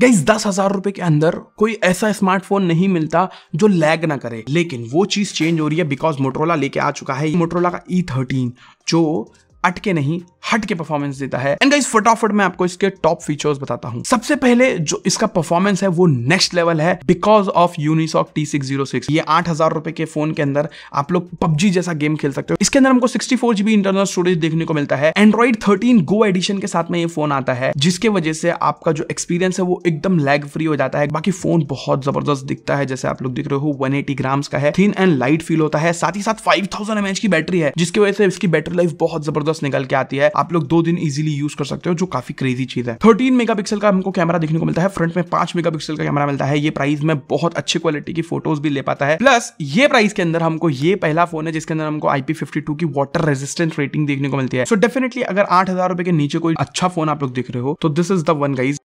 guys दस हजार रुपए के अंदर कोई ऐसा स्मार्टफोन नहीं मिलता जो लैग ना करे लेकिन वो चीज चेंज हो रही है बिकॉज मोटरोला लेके आ चुका है मोटरोला का ई e थर्टीन जो अटके नहीं हट के परफॉर्मेंस देता है एंड गाइस फटाफट मैं आपको इसके टॉप फीचर्स बताता हूं सबसे पहले जो इसका परफॉर्मेंस है वो नेक्स्ट लेवल है because of Unisoc T six zero six ये आठ हजार रुपए के फोन के अंदर आप लोग पबजी जैसा गेम खेल सकते हो इसके अंदर हमको sixty four GB internal storage देखने को मिलता है एंड्रॉइड थर्टीन गो एडिशन के साथ में ये फोन आता है जिसके वजह से आपका जो एक्सपीरियंस है वो एकदम लैग फ्री हो जाता है बाकी फोन बहुत जबरदस्त दिखता है जैसे आप लोग दिख रहे हो एटी ग्राम्स का है थिन एंड लाइट फील होता है साथ ही साथ थाउजेंड एमएच की बैटरी है जिसकी वजह से इसकी बैटरी लाइफ बहुत जबरदस्त प्लस निकल के आती है आप लोग दो दिन इजिली यूज कर सकते हो जो काफी क्रेजी चीज है थर्टीन मेगा का हमको कैमरा देखने को मिलता है फ्रंट में पांच मेगा का कैमरा मिलता है ये प्राइस में बहुत अच्छी क्वालिटी की फोटोज भी ले पाता है प्लस ये प्राइस के अंदर हमको ये पहला फोन है जिसके अंदर हमको आईपी की वाटर रेजिस्टेंट रेटिंग देखने को मिलती है सो so डेफिनेटली अगर आठ हजार रुपए के नीचे कोई अच्छा फोन आप लोग देख रहे हो तो this is the one guys